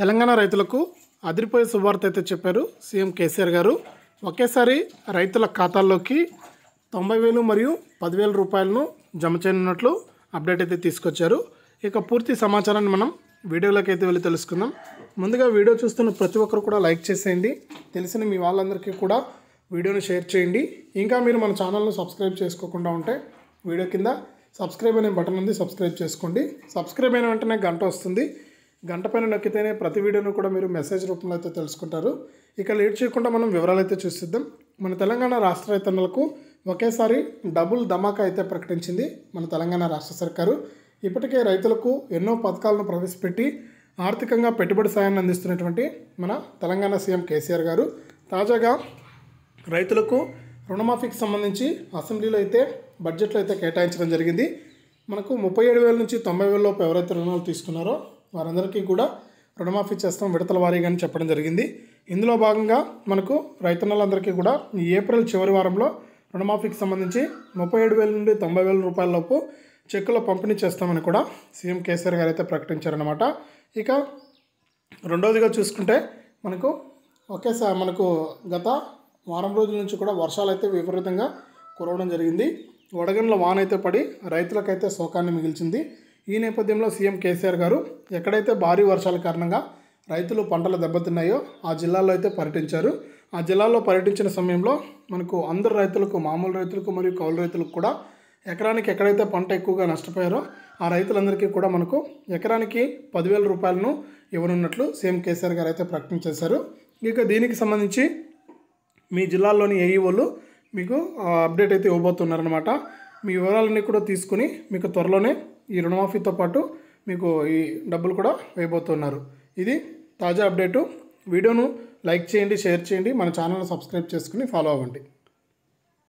తెలంగాణ రైతులకు అదిరిపోయే శుభార్త అయితే చెప్పారు సీఎం కేసీఆర్ గారు ఒకేసారి రైతుల ఖాతాల్లోకి తొంభై వేలు మరియు పదివేల రూపాయలను జమ చేయనున్నట్లు అప్డేట్ అయితే తీసుకొచ్చారు ఇక పూర్తి సమాచారాన్ని మనం వీడియోలోకి అయితే వెళ్ళి తెలుసుకుందాం ముందుగా వీడియో చూస్తున్న ప్రతి ఒక్కరు కూడా లైక్ చేసేయండి తెలిసిన మీ వాళ్ళందరికీ కూడా వీడియోని షేర్ చేయండి ఇంకా మీరు మన ఛానల్ను సబ్స్క్రైబ్ చేసుకోకుండా ఉంటే వీడియో కింద సబ్స్క్రైబ్ అనే బటన్ ఉంది సబ్స్క్రైబ్ చేసుకోండి సబ్స్క్రైబ్ అయిన వెంటనే గంట వస్తుంది గంట పైన నొక్కితేనే ప్రతి వీడియోను కూడా మీరు మెసేజ్ రూపంలో అయితే తెలుసుకుంటారు ఇక లేట్ చేయకుండా మనం వివరాలు అయితే చూసిద్దాం మన తెలంగాణ రాష్ట్ర రైతన్నలకు ఒకేసారి డబుల్ ధమాకా అయితే ప్రకటించింది మన తెలంగాణ రాష్ట్ర సర్కారు ఇప్పటికే రైతులకు ఎన్నో పథకాలను ప్రవేశపెట్టి ఆర్థికంగా పెట్టుబడి సాయాన్ని అందిస్తున్నటువంటి మన తెలంగాణ సీఎం కేసీఆర్ గారు తాజాగా రైతులకు రుణమాఫీకి సంబంధించి అసెంబ్లీలో అయితే బడ్జెట్లో అయితే కేటాయించడం జరిగింది మనకు ముప్పై ఏడు వేల నుంచి తొంభై వేల లోపు ఎవరైతే రుణాలు తీసుకున్నారో వారందరికీ కూడా రుణమాఫీ చేస్తాం విడతల వారీగా చెప్పడం జరిగింది ఇందులో భాగంగా మనకు రైతన్నలందరికీ కూడా ఈ ఏప్రిల్ చివరి వారంలో రుణమాఫీకి సంబంధించి ముప్పై ఏడు వేల నుండి తొంభై వేల రూపాయల లోపు చెక్కుల పంపిణీ చేస్తామని కూడా సీఎం కేసీఆర్ గారు అయితే ప్రకటించారనమాట ఇక రెండోదిగా చూసుకుంటే మనకు ఒకేసారి మనకు గత వారం రోజుల నుంచి కూడా వర్షాలు అయితే విపరీతంగా కురవడం జరిగింది వడగండ్ల వాన అయితే పడి రైతులకైతే శోకాన్ని మిగిల్చింది ఈ నేపథ్యంలో సీఎం కేసీఆర్ గారు ఎక్కడైతే భారీ వర్షాల కారణంగా రైతులు పంటలు దెబ్బతిన్నాయో ఆ జిల్లాలో అయితే పర్యటించారు ఆ జిల్లాలో పర్యటించిన సమయంలో మనకు అందరు రైతులకు మామూలు రైతులకు మరియు కౌలు రైతులకు కూడా ఎకరానికి ఎక్కడైతే పంట ఎక్కువగా నష్టపోయారో ఆ రైతులందరికీ కూడా మనకు ఎకరానికి పదివేల రూపాయలను ఇవ్వనున్నట్లు సీఎం కేసీఆర్ గారు అయితే ప్రకటన చేశారు ఇక దీనికి సంబంధించి మీ జిల్లాలోని ఏఈఓలు e మీకు అప్డేట్ అయితే ఇవ్వబోతున్నారనమాట మీ వివరాలన్నీ కూడా తీసుకుని మీకు త్వరలోనే ఈ రుణమాఫీతో పాటు మీకు ఈ డబ్బులు కూడా వేయబోతున్నారు ఇది తాజా అప్డేటు వీడియోను లైక్ చేయండి షేర్ చేయండి మన ఛానల్ సబ్స్క్రైబ్ చేసుకుని ఫాలో అవ్వండి